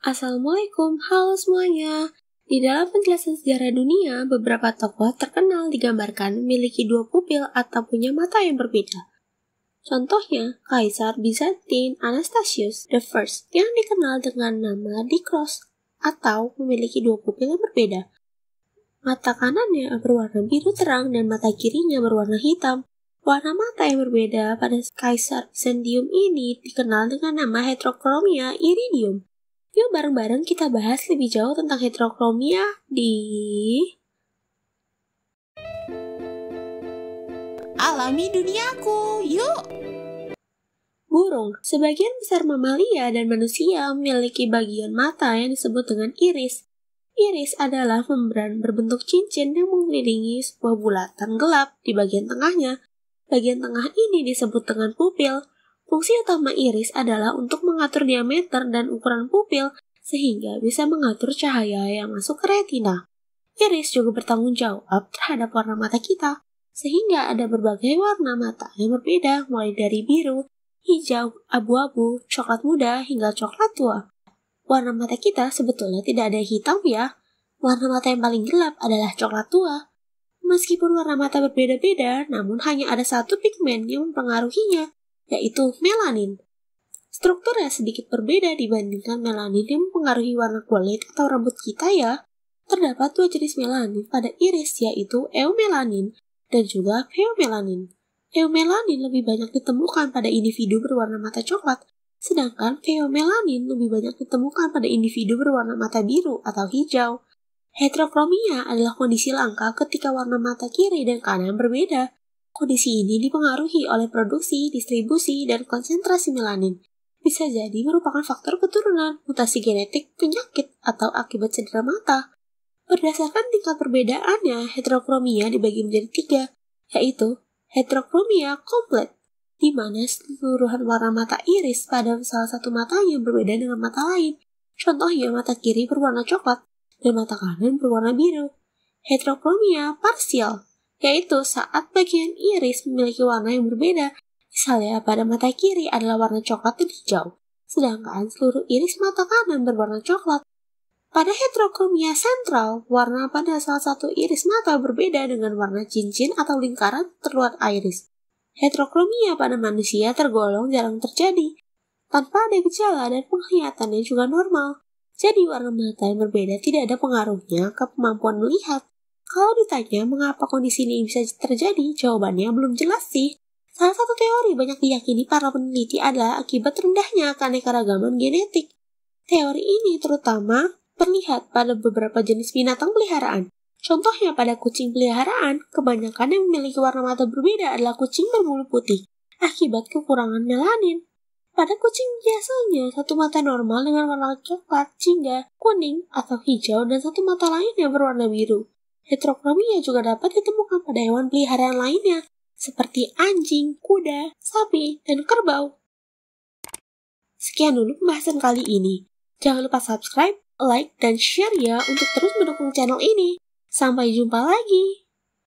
Assalamualaikum, halo semuanya. Di dalam penjelasan sejarah dunia, beberapa tokoh terkenal digambarkan memiliki dua pupil atau punya mata yang berbeda. Contohnya, Kaisar Bizantin Anastasius I yang dikenal dengan nama Dikros atau memiliki dua pupil yang berbeda. Mata kanannya berwarna biru terang dan mata kirinya berwarna hitam. Warna mata yang berbeda pada Kaisar Sendium ini dikenal dengan nama heterokromia iridium Yuk bareng-bareng kita bahas lebih jauh tentang heterokromia di... Alami duniaku, yuk! Burung, sebagian besar mamalia dan manusia memiliki bagian mata yang disebut dengan iris. Iris adalah membran berbentuk cincin yang mengelilingi sebuah bulatan gelap di bagian tengahnya. Bagian tengah ini disebut dengan pupil, Fungsi utama iris adalah untuk mengatur diameter dan ukuran pupil sehingga bisa mengatur cahaya yang masuk ke retina. Iris juga bertanggung jawab terhadap warna mata kita, sehingga ada berbagai warna mata yang berbeda mulai dari biru, hijau, abu-abu, coklat muda, hingga coklat tua. Warna mata kita sebetulnya tidak ada hitam ya. Warna mata yang paling gelap adalah coklat tua. Meskipun warna mata berbeda-beda, namun hanya ada satu pigmen yang mempengaruhinya, yaitu melanin. Strukturnya sedikit berbeda dibandingkan melanin yang mempengaruhi warna kulit atau rambut kita ya. Terdapat dua jenis melanin pada iris yaitu eumelanin dan juga pheomelanin. Eumelanin lebih banyak ditemukan pada individu berwarna mata coklat, sedangkan pheomelanin lebih banyak ditemukan pada individu berwarna mata biru atau hijau. Heterokromia adalah kondisi langka ketika warna mata kiri dan kanan berbeda, Kondisi ini dipengaruhi oleh produksi, distribusi, dan konsentrasi melanin. Bisa jadi merupakan faktor keturunan, mutasi genetik, penyakit, atau akibat cedera mata. Berdasarkan tingkat perbedaannya, heterokromia dibagi menjadi tiga, yaitu heterokromia komplet, di mana seluruhan warna mata iris pada salah satu matanya berbeda dengan mata lain. Contohnya mata kiri berwarna coklat dan mata kanan berwarna biru. Heterokromia parsial yaitu saat bagian iris memiliki warna yang berbeda. Misalnya, pada mata kiri adalah warna coklat dan hijau, sedangkan seluruh iris mata kanan berwarna coklat. Pada heterokromia sentral, warna pada salah satu iris mata berbeda dengan warna cincin atau lingkaran terluar iris. Heterokromia pada manusia tergolong jarang terjadi, tanpa ada gejala dan penglihatannya juga normal. Jadi warna mata yang berbeda tidak ada pengaruhnya ke kemampuan melihat. Kalau ditanya mengapa kondisi ini bisa terjadi, jawabannya belum jelas sih. Salah satu teori banyak diyakini para peneliti adalah akibat rendahnya keanekaragaman genetik. Teori ini terutama terlihat pada beberapa jenis binatang peliharaan. Contohnya pada kucing peliharaan, kebanyakan yang memiliki warna mata berbeda adalah kucing berbulu putih akibat kekurangan melanin. Pada kucing biasanya satu mata normal dengan warna coklat, jingga, kuning, atau hijau dan satu mata lain yang berwarna biru. Heterokromia juga dapat ditemukan pada hewan peliharaan lainnya, seperti anjing, kuda, sapi, dan kerbau. Sekian dulu pembahasan kali ini. Jangan lupa subscribe, like, dan share ya untuk terus mendukung channel ini. Sampai jumpa lagi.